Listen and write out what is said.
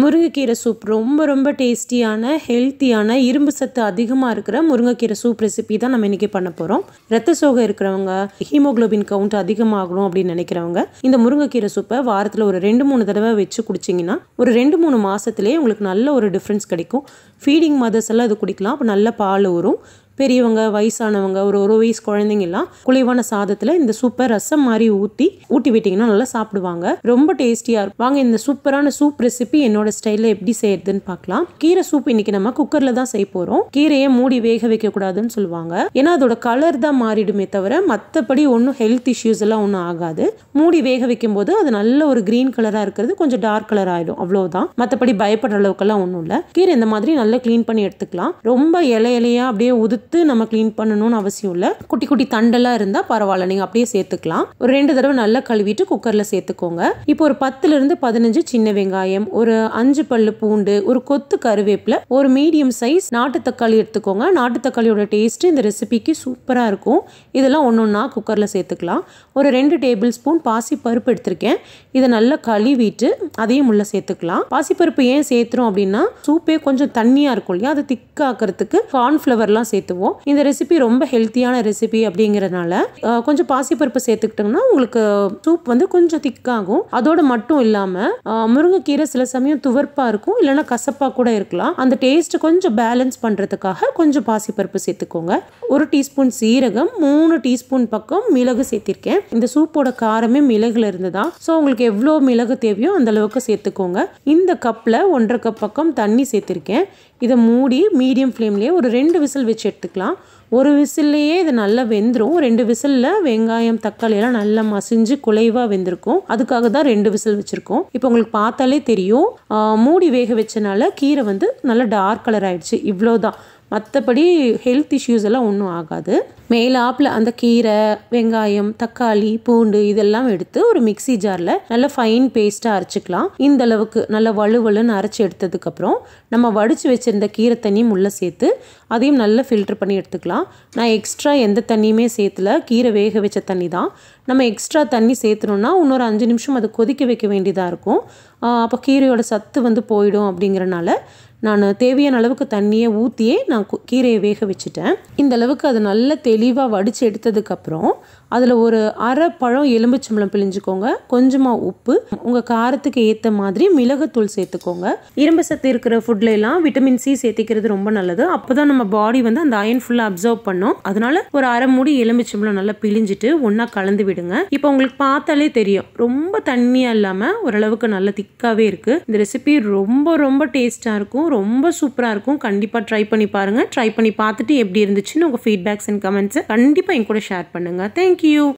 முருங்கைக்கீரை சூப் ரொம்ப ரொம்ப டேஸ்டியான ஹெல்த்தியான இரும்பு சத்து அதிகமாக இருக்கிற முருங்கைக்கீரை சூப் ரெசிபி தான் நம்ம இன்றைக்கி பண்ண போகிறோம் ரத்த சோகை இருக்கிறவங்க ஹீமோக்ளோபின் கவுண்ட் அதிகமாகணும் அப்படின்னு நினைக்கிறவங்க இந்த முருங்கைக்கீரை சூப்பை வாரத்தில் ஒரு ரெண்டு மூணு தடவை வச்சு குடிச்சிங்கன்னா ஒரு ரெண்டு மூணு மாதத்துலேயே உங்களுக்கு நல்ல ஒரு டிஃப்ரென்ஸ் கிடைக்கும் ஃபீடிங் மதர்ஸ் எல்லாம் அது குடிக்கலாம் அப்போ நல்ல பால் வரும் பெரியவங்க வயசானவங்க ஒரு ஒரு வயசு குழந்தைங்கெல்லாம் குளிவான சாதத்தில் இந்த சூப்பர் ரசம் மாதிரி ஊற்றி ஊட்டி விட்டிங்கன்னா நல்லா சாப்பிடுவாங்க ரொம்ப டேஸ்டியாக இருக்கும் வாங்க இந்த சூப்பரான சூப் ரெசிபி என்னோட ஸ்டைலில் எப்படி செய்யறதுன்னு பார்க்கலாம் கீரை சூப் இன்னைக்கு நம்ம குக்கரில் தான் செய்ய போகிறோம் கீரையை மூடி வேக வைக்க கூடாதுன்னு சொல்லுவாங்க ஏன்னா அதோட கலர் தான் மாறிடுமே தவிர மற்றபடி ஒன்றும் ஹெல்த் இஷ்யூஸ் எல்லாம் ஒன்றும் ஆகாது மூடி வேக வைக்கும் போது அது நல்ல ஒரு கிரீன் கலராக இருக்கிறது கொஞ்சம் டார்க் கலர் ஆகிடும் அவ்வளோதான் மற்றபடி பயப்படுற அளவுக்கெல்லாம் ஒன்றும் இல்லை கீரை இந்த மாதிரி நல்லா க்ளீன் பண்ணி எடுத்துக்கலாம் ரொம்ப இலை அப்படியே உதுத்து எடுத்து நம்ம க்ளீன் பண்ணணும்னு அவசியம் இல்லை குட்டி குட்டி தண்டெல்லாம் இருந்தால் பரவாயில்ல நீங்கள் அப்படியே சேர்த்துக்கலாம் ஒரு ரெண்டு தடவை நல்லா கழுவிட்டு குக்கரில் சேர்த்துக்கோங்க இப்போ ஒரு பத்துலேருந்து பதினஞ்சு சின்ன வெங்காயம் ஒரு அஞ்சு பல்லு பூண்டு ஒரு கொத்து கருவேப்பில ஒரு மீடியம் சைஸ் நாட்டு தக்காளி எடுத்துக்கோங்க நாட்டு தக்காளியோட டேஸ்ட்டு இந்த ரெசிபிக்கு சூப்பராக இருக்கும் இதெல்லாம் ஒன்று ஒன்றா குக்கரில் சேர்த்துக்கலாம் ஒரு ரெண்டு டேபிள் ஸ்பூன் பாசி பருப்பு எடுத்திருக்கேன் இதை நல்லா கழுவிட்டு அதையும் உள்ளே சேர்த்துக்கலாம் பாசிப்பருப்பு ஏன் சேர்த்துறோம் அப்படின்னா சூப்பே கொஞ்சம் தண்ணியாக இருக்கும் இல்லையா அதை திக்காக்குறதுக்கு கார்ன்ஃப்ளவர்லாம் சேர்த்து சேர்த்துக்குவோம் இந்த ரெசிபி ரொம்ப ஹெல்த்தியான ரெசிபி அப்படிங்கிறதுனால கொஞ்சம் பாசிப்பருப்பு சேர்த்துக்கிட்டோம்னா உங்களுக்கு சூப் வந்து கொஞ்சம் திக்காகும் அதோட மட்டும் இல்லாமல் முருங்கைக்கீரை சில சமயம் துவர்ப்பாக இருக்கும் இல்லைன்னா கசப்பாக கூட இருக்கலாம் அந்த டேஸ்ட் கொஞ்சம் பேலன்ஸ் பண்ணுறதுக்காக கொஞ்சம் பாசிப்பருப்பு சேர்த்துக்கோங்க ஒரு டீஸ்பூன் சீரகம் மூணு டீஸ்பூன் பக்கம் மிளகு சேர்த்திருக்கேன் இந்த சூப்போட காரமே மிளகுல இருந்து தான் ஸோ உங்களுக்கு எவ்வளோ மிளகு தேவையோ அந்த அளவுக்கு சேர்த்துக்கோங்க இந்த கப்பில் ஒன்றரை கப் பக்கம் தண்ணி சேர்த்திருக்கேன் இதை மூடி மீடியம் ஃப்ளேம்லேயே ஒரு ரெண்டு விசில் வச்சு எடுத்து எடுத்துக்கலாம் ஒரு விசில்லையே இது நல்லா வெந்துடும் ரெண்டு விசிலில் வெங்காயம் தக்காளி எல்லாம் நல்லா மசிஞ்சு குலைவாக வெந்திருக்கும் அதுக்காக தான் ரெண்டு விசில் வச்சுருக்கோம் இப்போ உங்களுக்கு பார்த்தாலே தெரியும் மூடி வேக வச்சனால கீரை வந்து நல்லா டார்க் கலர் ஆயிடுச்சு இவ்வளோதான் மற்றபடி ஹெல்த் இஷ்யூஸ் எல்லாம் ஒன்றும் ஆகாது ஆப்பில் அந்த கீரை வெங்காயம் தக்காளி பூண்டு இதெல்லாம் எடுத்து ஒரு மிக்சி ஜாரில் நல்ல ஃபைன் பேஸ்ட்டாக அரைச்சிக்கலாம் இந்த அளவுக்கு நல்ல வலுவலுன்னு அரைச்சி எடுத்ததுக்கப்புறம் நம்ம வடித்து வச்சுருந்த கீரை தண்ணியும் உள்ளே சேர்த்து அதையும் நல்லா ஃபில்டர் பண்ணி எடுத்துக்கலாம் நான் எக்ஸ்ட்ரா எந்த தண்ணியுமே சேர்த்துல கீரை வேக வச்ச தண்ணி தான் நம்ம எக்ஸ்ட்ரா தண்ணி சேர்த்துனோம்னா இன்னொரு அஞ்சு நிமிஷம் அதை கொதிக்க வைக்க வேண்டியதாக இருக்கும் அப்போ கீரையோட சத்து வந்து போயிடும் அப்படிங்கிறனால நான் தேவையான அளவுக்கு தண்ணியை ஊற்றியே நான் கீரையை வேக வச்சுட்டேன் இந்த அளவுக்கு அது நல்லா தெளிவாக வடித்து எடுத்ததுக்கப்புறம் அதில் ஒரு அரை பழம் எலும்புச்சம்பளம் பிழிஞ்சுக்கோங்க கொஞ்சமாக உப்பு உங்கள் காரத்துக்கு ஏற்ற மாதிரி மிளகுத்தூள் சேர்த்துக்கோங்க இரும்பு சத்து இருக்கிற ஃபுட்ல எல்லாம் விட்டமின் சி சேர்த்துக்கிறது ரொம்ப நல்லது அப்போ தான் நம்ம பாடி வந்து அந்த அயன் ஃபுல்லாக அப்சர்வ் பண்ணும் அதனால ஒரு அரை மூடி எலும்புச்சம்பளம் நல்லா பிழிஞ்சிட்டு ஒன்றா கலந்து விடுங்க இப்போ உங்களுக்கு பார்த்தாலே தெரியும் ரொம்ப தண்ணியாக இல்லாமல் ஓரளவுக்கு நல்லா திக்காகவே இருக்குது இந்த ரெசிபி ரொம்ப ரொம்ப டேஸ்ட்டாக இருக்கும் இருக்கும் ரொம்ப சூப்பராக இருக்கும் கண்டிப்பாக ட்ரை பண்ணி பாருங்கள் ட்ரை பண்ணி பார்த்துட்டு எப்படி இருந்துச்சுன்னு உங்கள் ஃபீட்பேக்ஸ் அண்ட் கமெண்ட்ஸை கண்டிப்பாக என் கூட ஷேர் பண்ணுங்கள் தேங்க்யூ